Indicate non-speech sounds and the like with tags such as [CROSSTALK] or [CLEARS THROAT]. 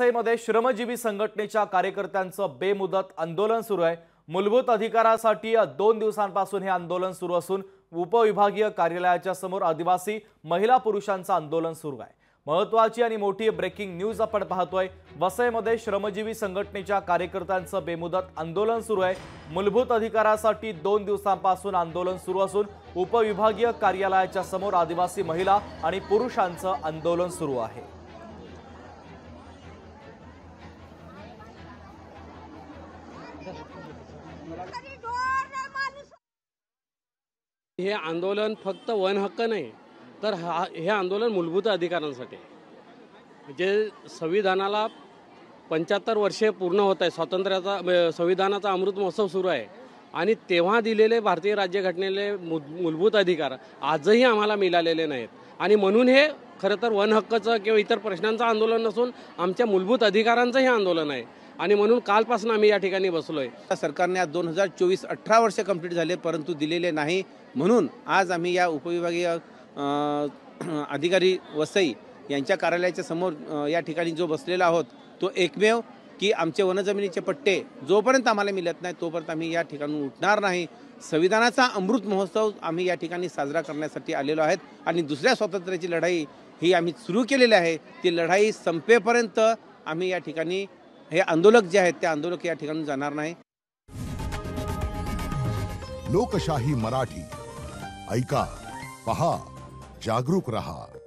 वसईमध्ये श्रमजीवी संघटनेच्या कार्यकर्त्यांचं बेमुदत आंदोलन सुरू आहे मूलभूत अधिकारासाठी दोन दिवसांपासून हे आंदोलन सुरू असून उपविभागीय कार्यालयाच्या समोर आदिवासी महिला पुरुषांचं आंदोलन सुरू आहे महत्वाची आणि मोठी ब्रेकिंग न्यूज आपण पाहतोय वसईमध्ये श्रमजीवी संघटनेच्या कार्यकर्त्यांचं बेमुदत आंदोलन सुरू आहे मूलभूत अधिकारासाठी दोन दिवसांपासून आंदोलन सुरू असून उपविभागीय कार्यालयाच्या समोर आदिवासी महिला आणि पुरुषांचं आंदोलन सुरू आहे हे आंदोलन फक्त वन हक्क नाही तर हा हे आंदोलन मूलभूत अधिकारांसाठी जे संविधानाला पंच्याहत्तर वर्षे पूर्ण होत आहे स्वातंत्र्याचा संविधानाचा अमृत महोत्सव सुरू आहे आणि तेव्हा दिलेले भारतीय राज्यघटनेले मूलभूत अधिकार आजही आम्हाला मिळालेले नाहीत आणि म्हणून हे खरं तर वन हक्काचं किंवा इतर प्रश्नांचं आंदोलन नसून आमच्या मूलभूत अधिकारांचं हे आंदोलन आहे आणि म्हणून कालपासून आम्ही या ठिकाणी बसलो आहे सरकारने आज दोन हजार चोवीस अठरा वर्ष कंप्लीट झाले परंतु दिलेले नाही म्हणून आज आम्ही या उपविभागीय [CLEARS THROAT] अधिकारी वसई यांच्या कार्यालयाच्या समोर या ठिकाणी जो बसलेला आहोत तो एकमेव की आमचे वनजमिनीचे पट्टे जोपर्यंत आम्हाला मिळत नाही तोपर्यंत आम्ही या ठिकाणी उठणार नाही संविधानाचा अमृत महोत्सव आम्ही या ठिकाणी साजरा करण्यासाठी आलेलो आहेत आणि दुसऱ्या स्वातंत्र्याची लढाई ही आम्ही सुरू केलेली आहे ती लढाई संपेपर्यंत आम्ही या ठिकाणी हे आंदोलक जे आहेत ते आंदोलक या ठिकाणी जाणार नाही लोकशाही मराठी ऐका पहा जागरूक रहा